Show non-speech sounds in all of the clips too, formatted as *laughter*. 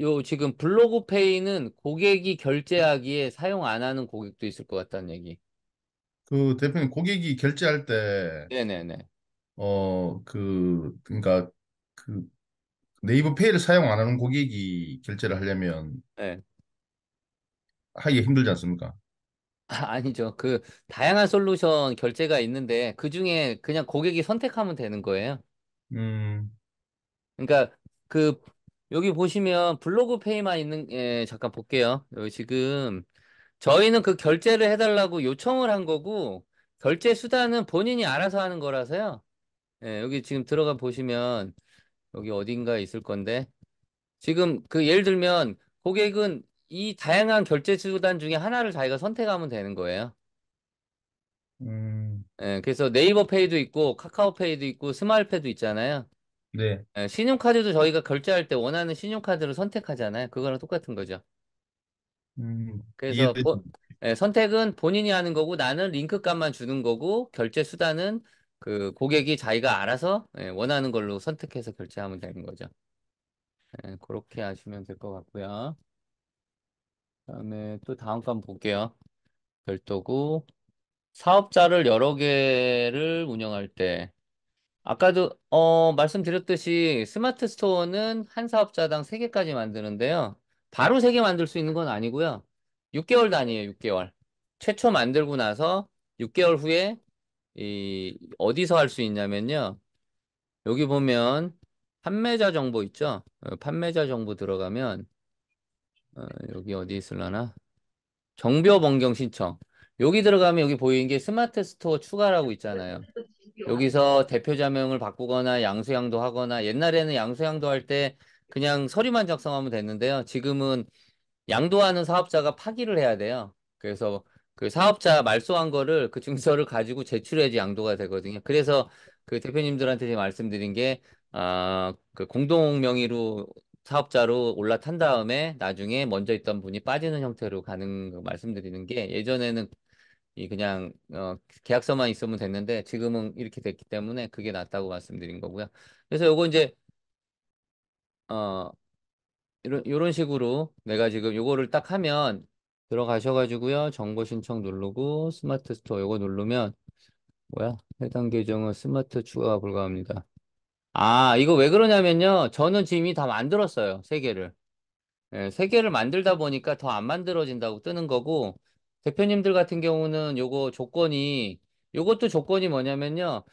요 지금 블로그 페이는 고객이 결제하기에 사용 안 하는 고객도 있을 것 같다는 얘기. 그 대표님 고객이 결제할 때, 네네네. 어, 그, 그러니까 그 네이버 페이를 사용 안 하는 고객이 결제를 하려면 네. 하기 힘들지 않습니까? 아, 아니죠. 그 다양한 솔루션 결제가 있는데 그중에 그냥 고객이 선택하면 되는 거예요. 음, 그러니까 그 여기 보시면 블로그 페이만 있는, 예, 잠깐 볼게요. 여기 지금 네. 저희는 그 결제를 해달라고 요청을 한 거고, 결제 수단은 본인이 알아서 하는 거라서요. 예, 여기 지금 들어가 보시면 여기 어딘가에 있을 건데, 지금 그 예를 들면 고객은 이 다양한 결제 수단 중에 하나를 자기가 선택하면 되는 거예요. 음. 예, 그래서 네이버 페이도 있고, 카카오 페이도 있고, 스마일페이도 있잖아요. 네. 예, 신용카드도 저희가 결제할 때 원하는 신용카드를 선택하잖아요. 그거랑 똑같은 거죠. 음, 그래서 이해됐- 보- 예, 선택은 본인이 하는 거고 나는 링크 값만 주는 거고 결제 수단은 그 고객이 자기가 알아서 예, 원하는 걸로 선택해서 결제하면 되는 거죠. 예, 그렇게 하시면 될 것 같고요. 그다음에 또 다음 거 볼게요. 별도고 사업자를 여러 개를 운영할 때 아까도 어, 말씀드렸듯이 스마트 스토어는 한 사업자당 3개까지 만드는데요. 바로 3개 만들 수 있는 건 아니고요. 6개월 단위예요, 6개월. 최초 만들고 나서 6개월 후에 이 어디서 할 수 있냐면요. 여기 보면 판매자 정보 있죠? 어, 판매자 정보 들어가면 어, 여기 어디 있을라나? 정보 변경 신청. 여기 들어가면 여기 보이는 게 스마트 스토어 추가라고 있잖아요. 여기서 대표자명을 바꾸거나 양수양도 하거나 옛날에는 양수양도 할 때 그냥 서류만 작성하면 됐는데요. 지금은 양도하는 사업자가 파기를 해야 돼요. 그래서 그 사업자 말소한 거를 그 증서를 가지고 제출해야지 양도가 되거든요. 그래서 그 대표님들한테 제가 말씀드린 게, 아, 그 공동 명의로 사업자로 올라탄 다음에 나중에 먼저 있던 분이 빠지는 형태로 가는 말씀드리는 게 예전에는 이 그냥 어, 계약서만 있으면 됐는데 지금은 이렇게 됐기 때문에 그게 낫다고 말씀드린 거고요. 그래서 요거 이제 어 이런 이런 식으로 내가 지금 요거를 딱 하면 들어가셔가지고요 정보 신청 누르고 스마트 스토어 요거 누르면 뭐야 해당 계정은 스마트 추가가 불가합니다. 아 이거 왜 그러냐면요 저는 지금 이미 다 만들었어요 세 개를 네, 세 개를 만들다 보니까 더 안 만들어진다고 뜨는 거고. 대표님들 같은 경우는 요거 조건이 요것도 조건이 뭐냐면요.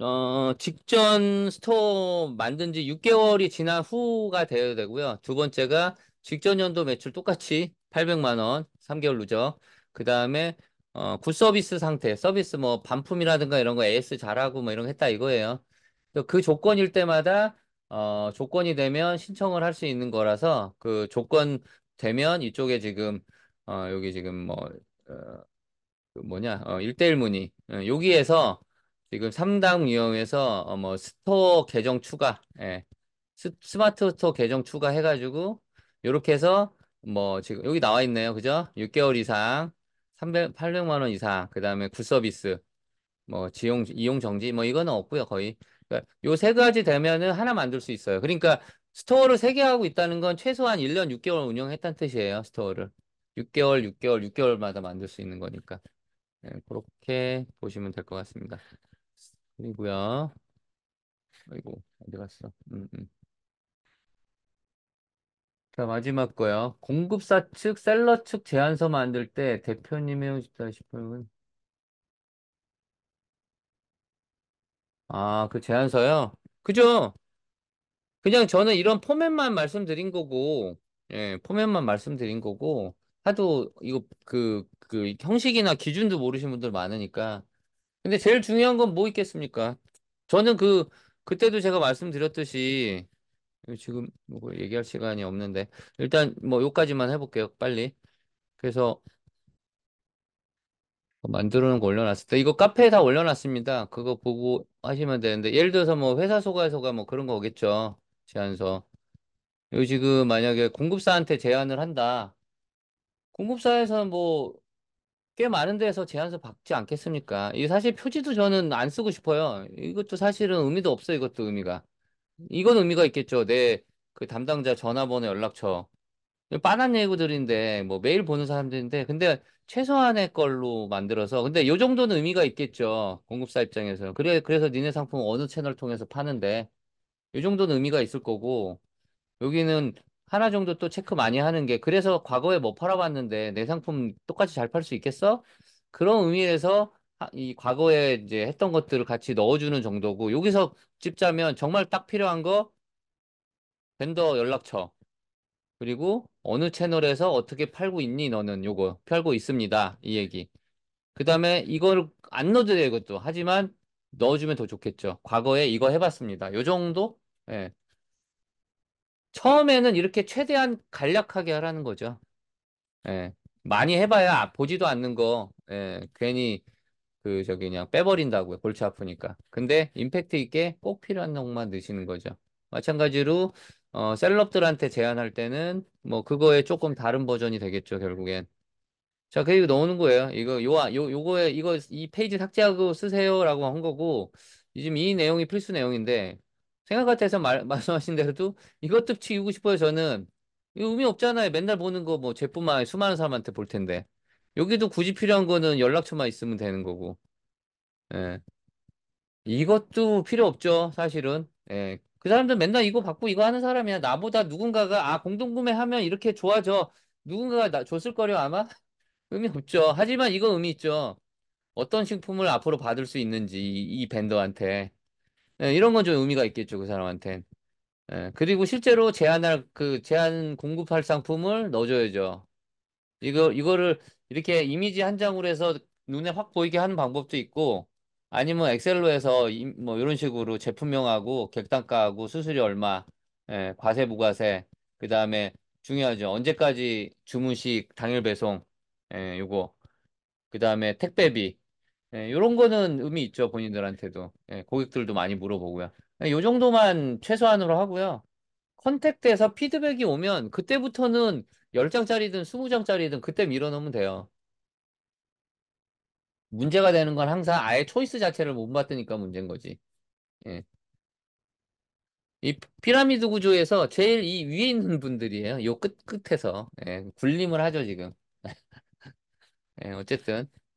어, 직전 스토어 만든 지 6개월이 지난 후가 되어야 되고요. 두 번째가 직전 연도 매출 똑같이 800만 원, 3개월 누적. 그다음에 어, 굿서비스 상태, 서비스 뭐 반품이라든가 이런 거 AS 잘하고 뭐 이런 거 했다 이거예요. 그 조건일 때마다 어, 조건이 되면 신청을 할 수 있는 거라서 그 조건 되면 이쪽에 지금 어, 여기 지금 뭐 어, 그 뭐냐 어, 1대1 문의 어, 여기에서 지금 3당 유형에서 어, 뭐 스토어 계정 추가 예. 스, 스마트 스토어 계정 추가해가지고 이렇게 해서 뭐 지금 여기 나와 있네요 그죠 6개월 이상 300, 800만 원 이상 그 다음에 굿서비스 뭐 지용 이용 정지 뭐 이거는 없고요 거의 그러니까 요세 가지 되면은 하나 만들 수 있어요 그러니까 스토어를 세 개 하고 있다는 건 최소한 1년 6개월 운영했다는 뜻이에요 스토어를 6개월, 6개월, 6개월마다 만들 수 있는 거니까 네, 그렇게 보시면 될 것 같습니다. 그리고요. 아이고, 어디 갔어? 음, 음. 자, 마지막 거요. 공급사 측, 셀러 측 제안서 만들 때 대표님 해고 싶다 싶으면 아, 그 제안서요? 그죠? 그냥 저는 이런 포맷만 말씀드린 거고, 예, 포맷만 말씀드린 거고, 하도 이거 그, 그 형식이나 기준도 모르시는 분들 많으니까. 근데 제일 중요한 건 뭐 있겠습니까? 저는 그, 그때도 제가 말씀드렸듯이 지금 뭐 얘기할 시간이 없는데 일단 뭐 요까지만 해볼게요. 빨리. 그래서 뭐 만들어 놓은 거 올려놨을 때 이거 카페에 다 올려놨습니다. 그거 보고 하시면 되는데 예를 들어서 뭐 회사 소가서가뭐 그런 거 오겠죠. 제안서. 요 지금 만약에 공급사한테 제안을 한다. 공급사에서는 뭐 꽤 많은 데서 에 제안서 받지 않겠습니까? 이 사실 표지도 저는 안 쓰고 싶어요. 이것도 사실은 의미도 없어 요 이것도 의미가. 이건 의미가 있겠죠. 내그 담당자 전화번호 연락처. 빤한 예고들인데 뭐 매일 보는 사람들인데 근데 최소한의 걸로 만들어서 근데 요 정도는 의미가 있겠죠. 공급사 입장에서. 그래 그래서 니네 상품 어느 채널 통해서 파는데 요 정도는 의미가 있을 거고 여기는 하나 정도 또 체크 많이 하는 게 그래서 과거에 뭐 팔아봤는데 내 상품 똑같이 잘 팔 수 있겠어? 그런 의미에서 이 과거에 이제 했던 것들을 같이 넣어주는 정도고 여기서 집자면 정말 딱 필요한 거 v 더 연락처 그리고 어느 채널에서 어떻게 팔고 있니 너는 요거 팔고 있습니다 이 얘기 그 다음에 이걸 안 넣어도 돼요 이것도 하지만 넣어주면 더 좋겠죠 과거에 이거 해봤습니다 요 정도 예. 처음에는 이렇게 최대한 간략하게 하라는 거죠. 예. 많이 해봐야 보지도 않는 거, 예. 괜히 그 저기 그냥 빼버린다고요. 골치 아프니까. 근데 임팩트 있게 꼭 필요한 내만 넣으시는 거죠. 마찬가지로 어, 셀럽들한테 제안할 때는 뭐 그거에 조금 다른 버전이 되겠죠, 결국엔. 자, 그리고 넣는 거예요. 이거 요, 요 요거에 이거 이 페이지 삭제하고 쓰세요라고 한 거고 지금 이 내용이 필수 내용인데 생각 같아서 말, *laughs* 말씀하신 대로도 이것도 지우고 싶어요, 저는. 이 의미 없잖아요. 맨날 보는 거 뭐 제뿐만 아니라 수많은 사람한테 볼 텐데. 여기도 굳이 필요한 거는 연락처만 있으면 되는 거고. 예. 이것도 필요 없죠, 사실은. 예. 그 사람들 맨날 이거 받고 이거 하는 사람이야. 나보다 누군가가, 아, 공동구매하면 이렇게 좋아져. 누군가가 나, 줬을 거려, 아마? *laughs* 의미 없죠. 하지만 이건 의미 있죠. 어떤 식품을 앞으로 받을 수 있는지, 이, 이 벤더한테. 예, 이런 건 좀 의미가 있겠죠, 그사람한테 예, 그리고 실제로 제안할, 그, 제안 공급할 상품을 넣어줘야죠. 이거, 이거를 이렇게 이미지 한 장으로 해서 눈에 확 보이게 하는 방법도 있고, 아니면 엑셀로 해서 이, 뭐 이런 식으로 제품명하고 객단가하고 수수료 얼마, 예, 과세, 부과세, 그 다음에 중요하죠. 언제까지 주문식 당일 배송, 예, 요거. 그 다음에 택배비, 예, 이런 거는 의미 있죠 본인들한테도 예, 고객들도 많이 물어보고요. 예, 요 정도만 최소한으로 하고요. 컨택돼서 피드백이 오면 그때부터는 10장짜리든 20장짜리든 그때 밀어넣으면 돼요. 문제가 되는 건 항상 아예 초이스 자체를 못 받으니까 문제인 거지. 예. 이 피라미드 구조에서 제일 이 위에 있는 분들이에요. 요 끝, 끝에서. 예, 굴림을 하죠, 지금. *laughs* 예, 어쨌든.